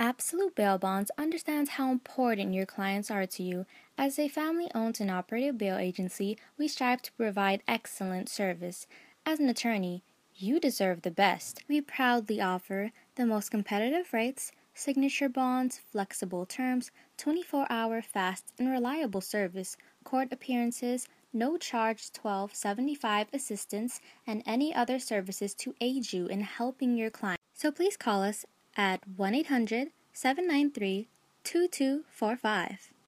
Absolute Bail Bonds understands how important your clients are to you. As a family owned and operated bail agency, we strive to provide excellent service. As an attorney, you deserve the best. We proudly offer the most competitive rates, signature bonds, flexible terms, 24 hour fast and reliable service, court appearances, no charge 1275 assistance, and any other services to aid you in helping your client. So please call us at 1 800 793 2245.